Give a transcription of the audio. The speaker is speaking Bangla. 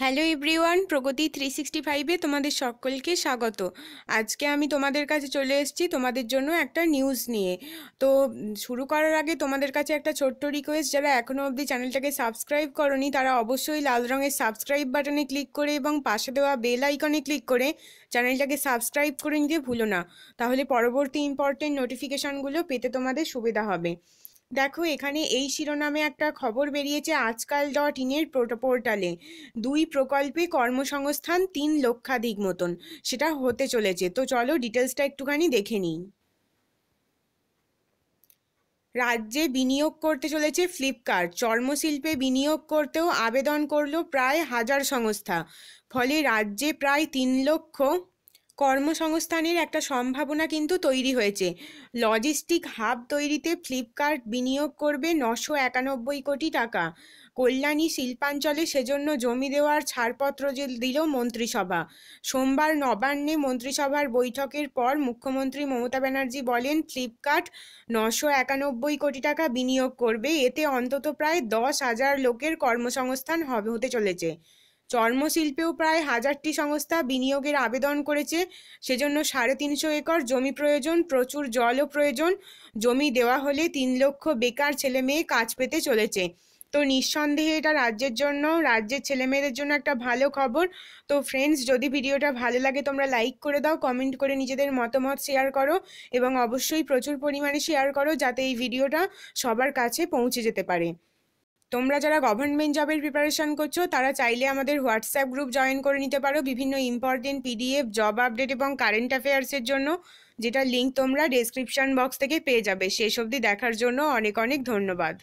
hello everyone Pragati three sixty ফাইভে তোমাদের সকলকে স্বাগত আজকে আমি তোমাদের কাছে চলে এসেছি তোমাদের জন্য একটা নিউজ নিয়ে তো শুরু করার আগে তোমাদের কাছে একটা ছোট্ট রিকোয়েস্ট যারা এখনও অবধি চ্যানেলটাকে সাবস্ক্রাইব করনি তারা অবশ্যই লাল রঙের সাবস্ক্রাইব বাটনে ক্লিক করে এবং পাশে দেওয়া বেল আইকনে ক্লিক করে চ্যানেলটাকে সাবস্ক্রাইব করে নিতে ভুলো না তাহলে পরবর্তী ইম্পর্টেন্ট নোটিফিকেশানগুলো পেতে তোমাদের সুবিধা হবে দেখো এখানে এই শিরোনামে একটা খবর বেরিয়েছে আজকাল ডট ইন এর পোর্টালে দুই প্রকল্পে কর্মসংস্থান তিন লক্ষাধিক মতন সেটা হতে চলেছে তো চলো ডিটেলসটা একটুখানি দেখে নিই রাজ্যে বিনিয়োগ করতে চলেছে ফ্লিপকার্ট চর্মশিল্পে বিনিয়োগ করতেও আবেদন করলো প্রায় হাজার সংস্থা ফলে রাজ্যে প্রায় তিন লক্ষ কর্মসংস্থানের একটা সম্ভাবনা কিন্তু তৈরি হয়েছে লজিস্টিক হাব তৈরিতে ফ্লিপকার্ট বিনিয়োগ করবে নশো একানব্বই কোটি টাকা কল্যাণী শিল্পাঞ্চলে সেজন্য জমি দেওয়ার ছাড়পত্র দিল মন্ত্রিসভা সোমবার নবান্নে মন্ত্রিসভার বৈঠকের পর মুখ্যমন্ত্রী মমতা ব্যানার্জি বলেন ফ্লিপকার্ট নশো একানব্বই কোটি টাকা বিনিয়োগ করবে এতে অন্তত প্রায় দশ হাজার লোকের কর্মসংস্থান হবে হতে চলেছে চর্মশিল্পেও প্রায় হাজারটি সংস্থা বিনিয়োগের আবেদন করেছে সেজন্য সাড়ে তিনশো একর জমি প্রয়োজন প্রচুর জলও প্রয়োজন জমি দেওয়া হলে তিন লক্ষ বেকার ছেলে মেয়ে কাজ পেতে চলেছে তো নিঃসন্দেহে এটা রাজ্যের জন্য রাজ্যের ছেলেমেয়েদের জন্য একটা ভালো খবর তো ফ্রেন্ডস যদি ভিডিওটা ভালো লাগে তোমরা লাইক করে দাও কমেন্ট করে নিজেদের মতামত শেয়ার করো এবং অবশ্যই প্রচুর পরিমাণে শেয়ার করো যাতে এই ভিডিওটা সবার কাছে পৌঁছে যেতে পারে তোমরা যারা গভর্নমেন্ট জবের প্রিপারেশান করছো তারা চাইলে আমাদের হোয়াটসঅ্যাপ গ্রুপ জয়েন করে নিতে পারো বিভিন্ন ইম্পর্টেন্ট পিডিএফ জব আপডেট এবং কারেন্ট অ্যাফেয়ার্সের জন্য যেটা লিঙ্ক তোমরা ডেসক্রিপশন বক্স থেকে পেয়ে যাবে শেষ অবধি দেখার জন্য অনেক অনেক ধন্যবাদ